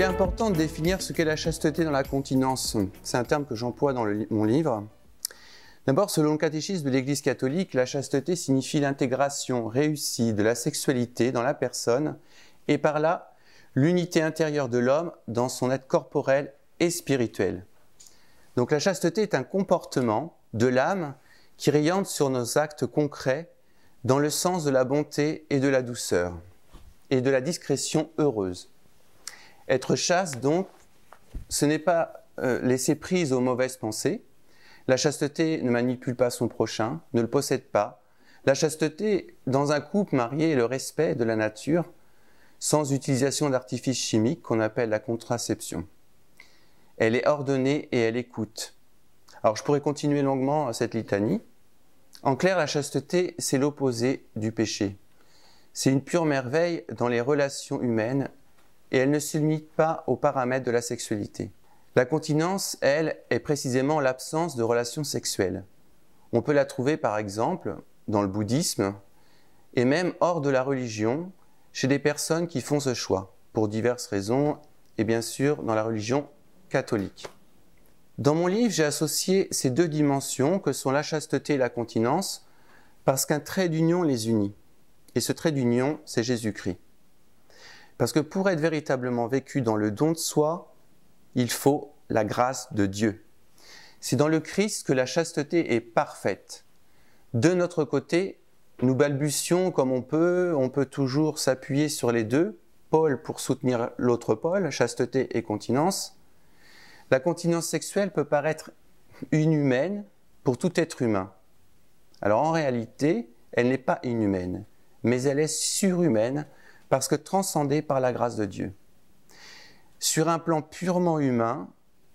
Il est important de définir ce qu'est la chasteté dans la continence. C'est un terme que j'emploie dans mon livre. D'abord, selon le catéchisme de l'Église catholique, la chasteté signifie l'intégration réussie de la sexualité dans la personne et par là l'unité intérieure de l'homme dans son être corporel et spirituel. Donc la chasteté est un comportement de l'âme qui rayonne sur nos actes concrets dans le sens de la bonté et de la douceur et de la discrétion heureuse. Être chaste, donc, ce n'est pas euh, laisser prise aux mauvaises pensées. La chasteté ne manipule pas son prochain, ne le possède pas. La chasteté, dans un couple marié, est le respect de la nature, sans utilisation d'artifices chimiques qu'on appelle la contraception. Elle est ordonnée et elle écoute. Alors je pourrais continuer longuement cette litanie. En clair, la chasteté, c'est l'opposé du péché. C'est une pure merveille dans les relations humaines et elle ne se limite pas aux paramètres de la sexualité. La continence, elle, est précisément l'absence de relations sexuelles. On peut la trouver par exemple dans le bouddhisme et même hors de la religion chez des personnes qui font ce choix pour diverses raisons et bien sûr dans la religion catholique. Dans mon livre, j'ai associé ces deux dimensions que sont la chasteté et la continence parce qu'un trait d'union les unit. Et ce trait d'union, c'est Jésus-Christ. Parce que pour être véritablement vécu dans le don de soi, il faut la grâce de Dieu. C'est dans le Christ que la chasteté est parfaite. De notre côté, nous balbutions comme on peut, on peut toujours s'appuyer sur les deux, Paul pour soutenir l'autre pôle, chasteté et continence. La continence sexuelle peut paraître inhumaine pour tout être humain. Alors en réalité, elle n'est pas inhumaine, mais elle est surhumaine parce que transcendé par la grâce de Dieu. Sur un plan purement humain,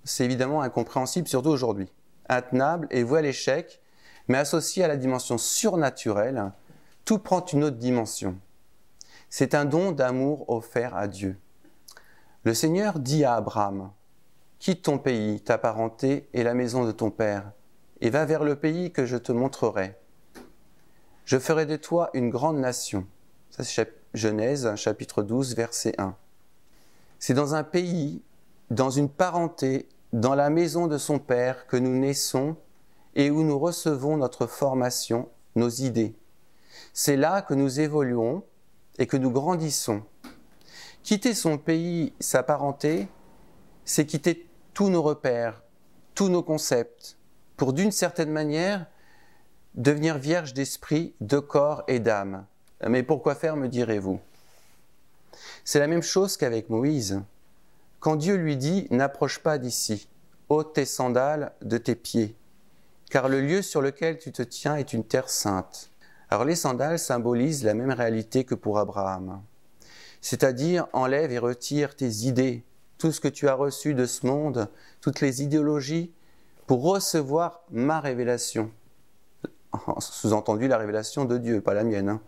c'est évidemment incompréhensible, surtout aujourd'hui, intenable et voué l'échec, mais associé à la dimension surnaturelle, tout prend une autre dimension. C'est un don d'amour offert à Dieu. Le Seigneur dit à Abraham, Quitte ton pays, ta parenté et la maison de ton père, et va vers le pays que je te montrerai. Je ferai de toi une grande nation. Ça, s'échappe. Genèse chapitre 12 verset 1. C'est dans un pays, dans une parenté, dans la maison de son Père que nous naissons et où nous recevons notre formation, nos idées. C'est là que nous évoluons et que nous grandissons. Quitter son pays, sa parenté, c'est quitter tous nos repères, tous nos concepts, pour d'une certaine manière devenir vierge d'esprit, de corps et d'âme. Mais pourquoi faire, me direz-vous C'est la même chose qu'avec Moïse. Quand Dieu lui dit N'approche pas d'ici, ôte tes sandales de tes pieds, car le lieu sur lequel tu te tiens est une terre sainte. Alors les sandales symbolisent la même réalité que pour Abraham, c'est-à-dire enlève et retire tes idées, tout ce que tu as reçu de ce monde, toutes les idéologies, pour recevoir ma révélation. Sous-entendu la révélation de Dieu, pas la mienne. Hein.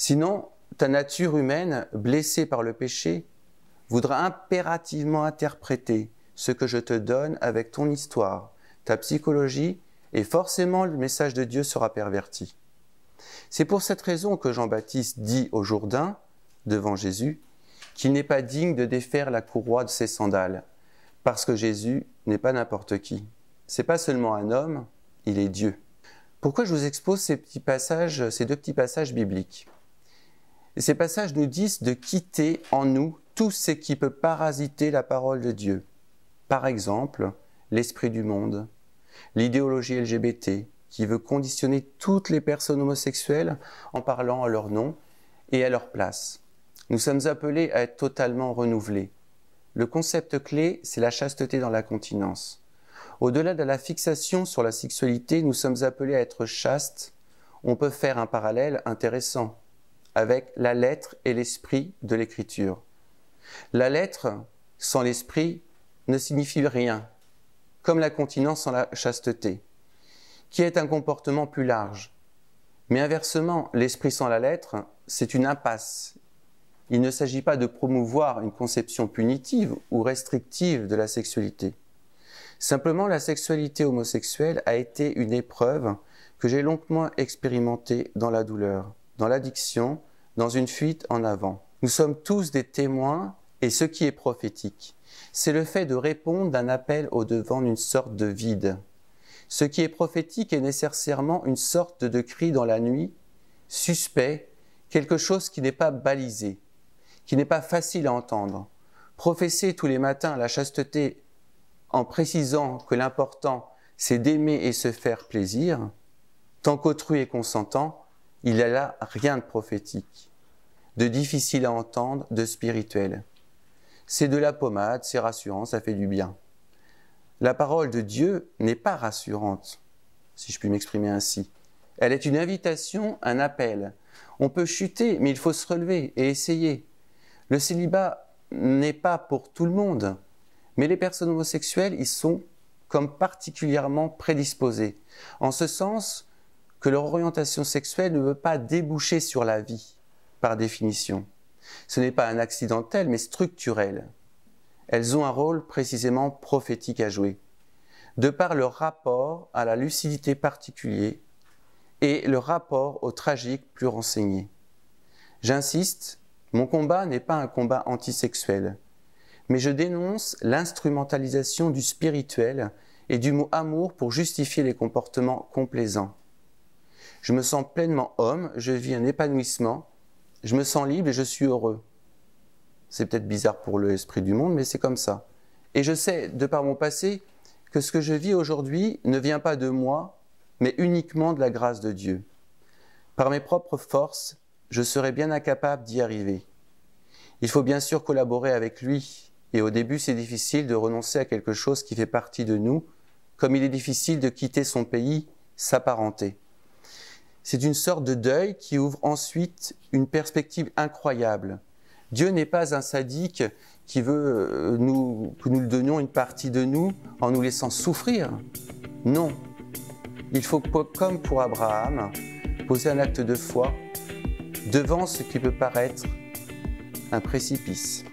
Sinon, ta nature humaine, blessée par le péché, voudra impérativement interpréter ce que je te donne avec ton histoire, ta psychologie, et forcément le message de Dieu sera perverti. C'est pour cette raison que Jean-Baptiste dit au Jourdain, devant Jésus, qu'il n'est pas digne de défaire la courroie de ses sandales, parce que Jésus n'est pas n'importe qui. C'est pas seulement un homme, il est Dieu. Pourquoi je vous expose ces petits passages, ces deux petits passages bibliques ces passages nous disent de quitter en nous tout ce qui peut parasiter la parole de Dieu. Par exemple, l'esprit du monde, l'idéologie LGBT, qui veut conditionner toutes les personnes homosexuelles en parlant à leur nom et à leur place. Nous sommes appelés à être totalement renouvelés. Le concept clé, c'est la chasteté dans la continence. Au-delà de la fixation sur la sexualité, nous sommes appelés à être chastes. On peut faire un parallèle intéressant avec la lettre et l'esprit de l'écriture. La lettre sans l'esprit ne signifie rien, comme la continence sans la chasteté, qui est un comportement plus large. Mais inversement, l'esprit sans la lettre, c'est une impasse. Il ne s'agit pas de promouvoir une conception punitive ou restrictive de la sexualité. Simplement, la sexualité homosexuelle a été une épreuve que j'ai longuement expérimentée dans la douleur, dans l'addiction dans une fuite en avant. Nous sommes tous des témoins et ce qui est prophétique, c'est le fait de répondre d'un appel au devant d'une sorte de vide. Ce qui est prophétique est nécessairement une sorte de cri dans la nuit, suspect, quelque chose qui n'est pas balisé, qui n'est pas facile à entendre. Professer tous les matins la chasteté en précisant que l'important c'est d'aimer et se faire plaisir, tant qu'autrui est consentant, il n'y a là rien de prophétique de difficile à entendre, de spirituel. C'est de la pommade, c'est rassurant, ça fait du bien. La parole de Dieu n'est pas rassurante, si je puis m'exprimer ainsi. Elle est une invitation, un appel. On peut chuter, mais il faut se relever et essayer. Le célibat n'est pas pour tout le monde, mais les personnes homosexuelles y sont comme particulièrement prédisposées, en ce sens que leur orientation sexuelle ne veut pas déboucher sur la vie par définition. Ce n'est pas un accidentel, mais structurel. Elles ont un rôle précisément prophétique à jouer, de par leur rapport à la lucidité particulière et leur rapport au tragique plus renseigné. J'insiste, mon combat n'est pas un combat antisexuel, mais je dénonce l'instrumentalisation du spirituel et du mot amour pour justifier les comportements complaisants. Je me sens pleinement homme, je vis un épanouissement je me sens libre et je suis heureux. C'est peut-être bizarre pour l'esprit du monde, mais c'est comme ça. Et je sais, de par mon passé, que ce que je vis aujourd'hui ne vient pas de moi, mais uniquement de la grâce de Dieu. Par mes propres forces, je serais bien incapable d'y arriver. Il faut bien sûr collaborer avec lui, et au début c'est difficile de renoncer à quelque chose qui fait partie de nous, comme il est difficile de quitter son pays, sa parenté. C'est une sorte de deuil qui ouvre ensuite une perspective incroyable. Dieu n'est pas un sadique qui veut euh, que nous le donnions une partie de nous en nous laissant souffrir. Non. Il faut, comme pour Abraham, poser un acte de foi devant ce qui peut paraître un précipice.